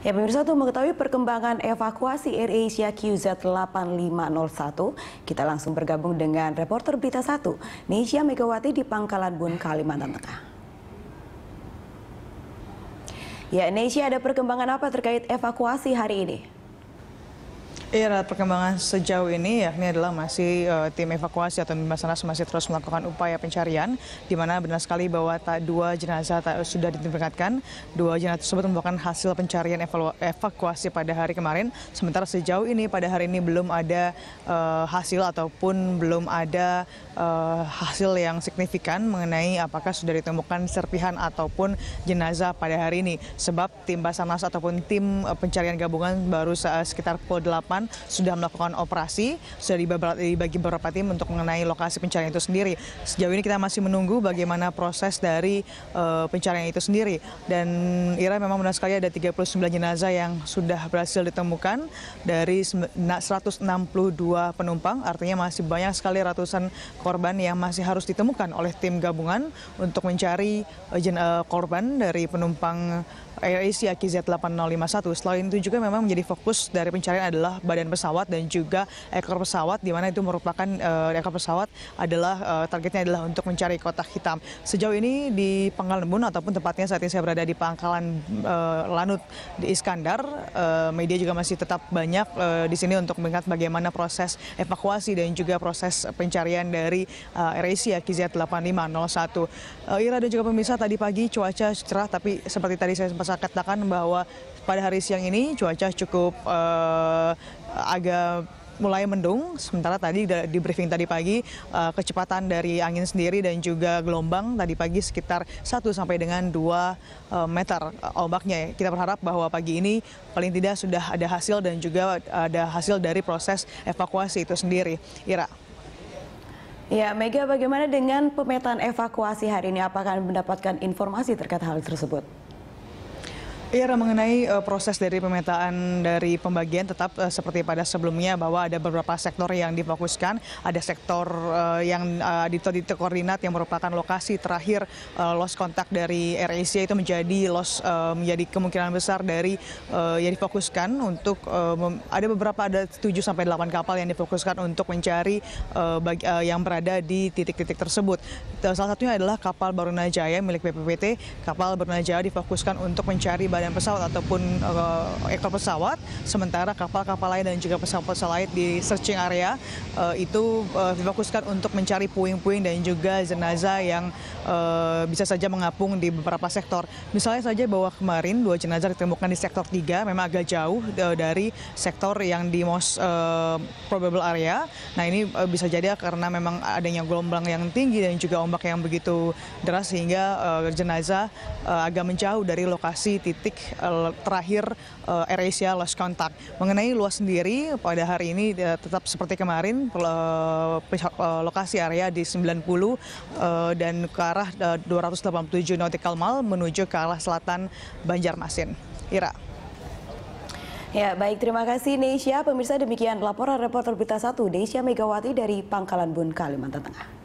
Ya pemirsa untuk mengetahui perkembangan evakuasi Air Asia QZ8501, kita langsung bergabung dengan reporter Berita 1, Nesya Megawati di Pangkalan Bun, Kalimantan Tengah. Ya, Nesya ada perkembangan apa terkait evakuasi hari ini? Iya, perkembangan sejauh ini yakni adalah masih uh, tim evakuasi atau Basarnas masih terus melakukan upaya pencarian, di mana benar sekali bahwa tak dua jenazah tak, eh, sudah ditemukan, dua jenazah tersebut merupakan hasil pencarian evakuasi pada hari kemarin. Sementara sejauh ini pada hari ini belum ada uh, hasil ataupun belum ada uh, hasil yang signifikan mengenai apakah sudah ditemukan serpihan ataupun jenazah pada hari ini. Sebab tim Basarnas ataupun tim pencarian gabungan baru sekitar pukul 8 sudah melakukan operasi, sudah dibagi beberapa tim untuk mengenai lokasi pencarian itu sendiri. Sejauh ini kita masih menunggu bagaimana proses dari uh, pencarian itu sendiri. Dan Ira memang benar sekali ada 39 jenazah yang sudah berhasil ditemukan dari 162 penumpang, artinya masih banyak sekali ratusan korban yang masih harus ditemukan oleh tim gabungan untuk mencari uh, korban dari penumpang Air Asia KZ8051. Selain itu juga memang menjadi fokus dari pencarian adalah badan pesawat dan juga ekor pesawat di mana itu merupakan uh, ekor pesawat adalah uh, targetnya adalah untuk mencari kotak hitam. Sejauh ini di Pangkalan Bun ataupun tepatnya saat ini saya berada di Pangkalan uh, Lanut di Iskandar, uh, media juga masih tetap banyak uh, di sini untuk melihat bagaimana proses evakuasi dan juga proses pencarian dari uh, AirAsia KZ8501. Uh, Ira dan juga pemirsa tadi pagi cuaca cerah tapi seperti tadi saya sempat katakan bahwa pada hari siang ini cuaca cukup uh, agak mulai mendung, sementara tadi di briefing tadi pagi eh, kecepatan dari angin sendiri dan juga gelombang tadi pagi sekitar 1 sampai dengan 2 eh, meter eh, ombaknya. Kita berharap bahwa pagi ini paling tidak sudah ada hasil dan juga ada hasil dari proses evakuasi itu sendiri. Ira. Ya, Mega bagaimana dengan pemetaan evakuasi hari ini? Apakah mendapatkan informasi terkait hal tersebut? Iya, mengenai uh, proses dari pemetaan dari pembagian tetap uh, seperti pada sebelumnya bahwa ada beberapa sektor yang difokuskan, ada sektor uh, yang uh, di titik koordinat yang merupakan lokasi terakhir uh, loss kontak dari Air itu menjadi loss uh, menjadi kemungkinan besar dari uh, yang difokuskan untuk uh, ada beberapa ada 7 sampai 8 kapal yang difokuskan untuk mencari uh, bagi, uh, yang berada di titik-titik tersebut. Salah satunya adalah kapal Barunajaya milik BPPT. Kapal Barunajaya difokuskan untuk mencari badan pesawat ataupun uh, ekor pesawat, sementara kapal-kapal lain dan juga pesawat-pesawat lain di searching area uh, itu uh, difokuskan untuk mencari puing-puing dan juga jenazah yang uh, bisa saja mengapung di beberapa sektor. Misalnya saja bahwa kemarin dua jenazah ditemukan di sektor 3 memang agak jauh uh, dari sektor yang di most uh, probable area. Nah ini uh, bisa jadi karena memang adanya gelombang yang tinggi dan juga ombak yang begitu deras sehingga uh, jenazah uh, agak menjauh dari lokasi titik titik eh, terakhir eh, Air Asia Lost Contact. Mengenai luas sendiri pada hari ini eh, tetap seperti kemarin lokasi area di 90 dan ke arah 287 nautical mile menuju ke arah selatan Banjarmasin. Ira. Ya, baik. Terima kasih, Nesya. Pemirsa, demikian laporan reporter Berita 1, Neisha Megawati dari Pangkalan Bun, Kalimantan Tengah.